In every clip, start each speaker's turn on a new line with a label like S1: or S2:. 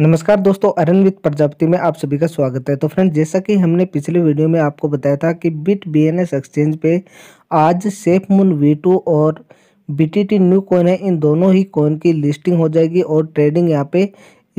S1: नमस्कार दोस्तों विद प्रजापति में आप सभी का स्वागत है तो फ्रेंड्स जैसा कि हमने पिछले वीडियो में आपको बताया था कि बिट बीएनएस एक्सचेंज पे आज सेफ मून वी और बीटीटी न्यू कॉइन है इन दोनों ही कॉइन की लिस्टिंग हो जाएगी और ट्रेडिंग यहाँ पे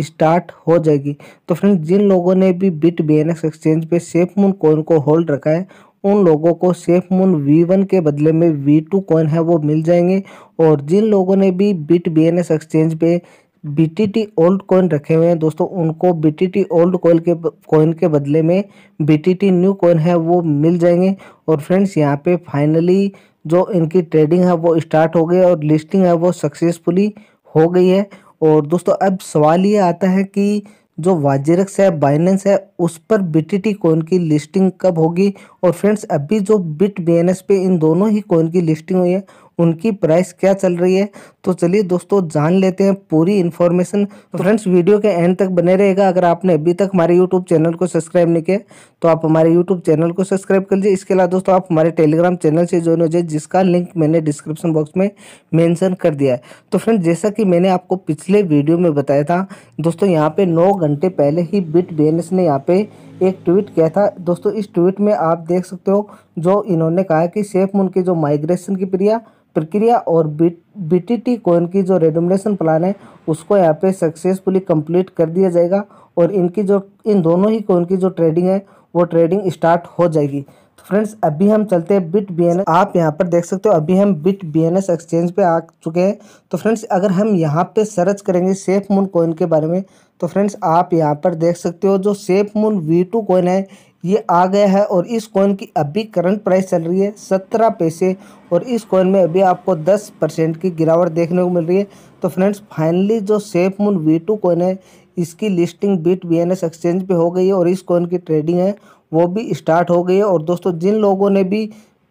S1: स्टार्ट हो जाएगी तो फ्रेंड्स जिन लोगों ने भी बिट बी एक्सचेंज पे सेफ मून कॉइन को होल्ड रखा है उन लोगों को सेफ मून वन के बदले में वी टू कॉइन है वो मिल जाएंगे और जिन लोगों ने भी बिट बी एक्सचेंज पे बीटीटी ओल्ड कॉइन रखे हुए हैं दोस्तों उनको बीटीटी ओल्ड कॉइन के कॉइन के बदले में बीटीटी न्यू कॉइन है वो मिल जाएंगे और फ्रेंड्स यहाँ पे फाइनली जो इनकी ट्रेडिंग है वो स्टार्ट हो गई और लिस्टिंग है वो सक्सेसफुली हो गई है और दोस्तों अब सवाल ये आता है कि जो वाजिरक्स है बाइनेंस है उस पर बी कॉइन की लिस्टिंग कब होगी और फ्रेंड्स अभी जो बिट बी पे इन दोनों ही कॉइन की लिस्टिंग हुई है उनकी प्राइस क्या चल रही है तो चलिए दोस्तों जान लेते हैं पूरी इन्फॉर्मेशन तो फ्रेंड्स वीडियो के एंड तक बने रहेगा अगर आपने अभी तक हमारे यूट्यूब चैनल को सब्सक्राइब नहीं किया तो आप हमारे यूट्यूब चैनल को सब्सक्राइब कर लीजिए इसके अलावा दोस्तों आप हमारे टेलीग्राम चैनल से ज्वाइन हो जाए जिसका लिंक मैंने डिस्क्रिप्शन बॉक्स में मैंसन कर दिया है तो फ्रेंड जैसा कि मैंने आपको पिछले वीडियो में बताया था दोस्तों यहाँ पे नौ घंटे पहले ही बिट बी ने यहाँ पे एक ट्वीट किया था दोस्तों इस ट्वीट में आप देख सकते हो जो इन्होंने कहा कि सेफ मुन की जो माइग्रेशन की प्रक्रिया प्रक्रिया और बिट बी कोइन की जो रेडोमेशन प्लान है उसको यहाँ पे सक्सेसफुली कंप्लीट कर दिया जाएगा और इनकी जो इन दोनों ही कोइन की जो ट्रेडिंग है वो ट्रेडिंग स्टार्ट हो जाएगी तो फ्रेंड्स अभी हम चलते हैं बिट बी आप यहाँ पर देख सकते हो अभी हम बिट बी एक्सचेंज पे आ चुके हैं तो फ्रेंड्स अगर हम यहाँ पे सर्च करेंगे सेफ मून कोइन के बारे में तो फ्रेंड्स आप यहाँ पर देख सकते हो जो safe moon V two coin है ये आ गया है और इस कॉइन की अभी करंट प्राइस चल रही है सत्रह पैसे और इस कॉइन में अभी आपको दस परसेंट की गिरावट देखने को मिल रही है तो फ्रेंड्स फाइनली जो safe moon V two coin है इसकी लिस्टिंग बीट बी एक्सचेंज पे हो गई है और इस कॉइन की ट्रेडिंग है वो भी स्टार्ट हो गई है और दोस्तों जिन लोगों ने भी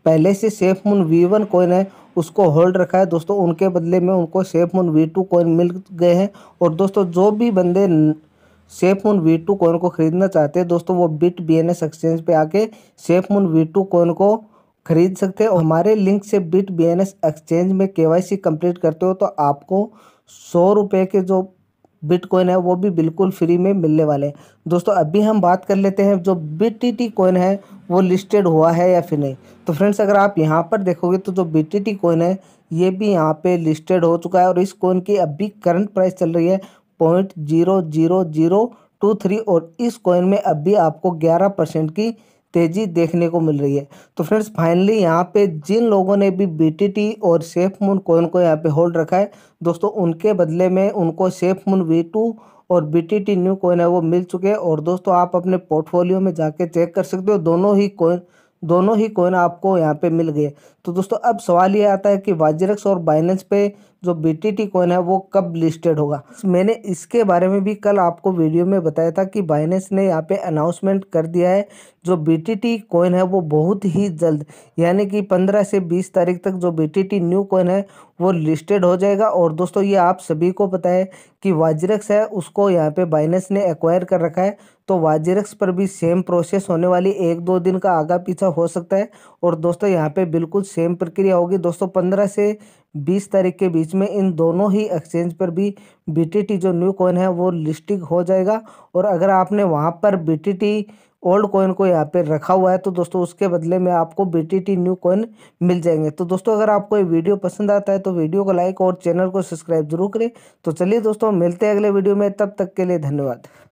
S1: पहले से safe moon V one coin है उसको होल्ड रखा है दोस्तों उनके बदले में उनको safe moon V two coin मिल गए हैं और दोस्तों जो भी बंदे safe moon V two coin को खरीदना चाहते हैं दोस्तों वो bit B N S exchange पर आके safe moon V two coin को खरीद सकते हो हमारे लिंक से bit B N S exchange में के वाई सी कम्प्लीट करते हो तो आपको सौ रुपये के जो बिटकॉइन है वो भी बिल्कुल फ्री में मिलने वाले हैं दोस्तों अभी हम बात कर लेते हैं जो बी टी टी कॉइन है वो लिस्टेड हुआ है या फिर नहीं तो फ्रेंड्स अगर आप यहाँ पर देखोगे तो जो बी टी टी कॉइन है ये भी यहाँ पे लिस्टेड हो चुका है और इस कॉइन की अभी करंट प्राइस चल रही है point zero zero zero two three और इस कॉइन में अब भी आपको ग्यारह परसेंट की तेज़ी देखने को मिल रही है तो फ्रेंड्स फाइनली यहाँ पे जिन लोगों ने भी बी और सेफ मून कॉइन को यहाँ पे होल्ड रखा है दोस्तों उनके बदले में उनको सेफ मून वी और बी न्यू कॉइन है वो मिल चुके हैं और दोस्तों आप अपने पोर्टफोलियो में जाके चेक कर सकते हो दोनों ही कॉइन दोनों ही कॉइन आपको यहाँ पे मिल गए तो दोस्तों अब सवाल ये आता है कि वाजरक्स और बाइनेंस पे जो बी टी कॉइन है वो कब लिस्टेड होगा मैंने इसके बारे में भी कल आपको वीडियो में बताया था कि बाइनेंस ने यहाँ पे अनाउंसमेंट कर दिया है जो बी टी कॉइन है वो बहुत ही जल्द यानी कि पंद्रह से बीस तारीख तक जो बी टी न्यू कॉइन है वो लिस्टेड हो जाएगा और दोस्तों ये आप सभी को पता है कि वाजरक्स है उसको यहाँ पे बाइनेंस ने एक्वायर कर रखा है तो वाजरक्स पर भी सेम प्रोसेस होने वाली एक दो दिन का आगा पीछा हो सकता है और दोस्तों यहाँ पे बिल्कुल सेम प्रक्रिया होगी दोस्तों पंद्रह से बीस तारीख के बीच में इन दोनों ही एक्सचेंज पर भी टी जो न्यू कॉइन है वो लिस्टिंग हो जाएगा और अगर आपने वहाँ पर टी ओल्ड कॉइन को यहाँ पे रखा हुआ है तो दोस्तों उसके बदले में आपको टी न्यू कॉइन मिल जाएंगे तो दोस्तों अगर आपको ये वीडियो पसंद आता है तो वीडियो को लाइक और चैनल को सब्सक्राइब जरूर करें तो चलिए दोस्तों मिलते हैं अगले वीडियो में तब तक के लिए धन्यवाद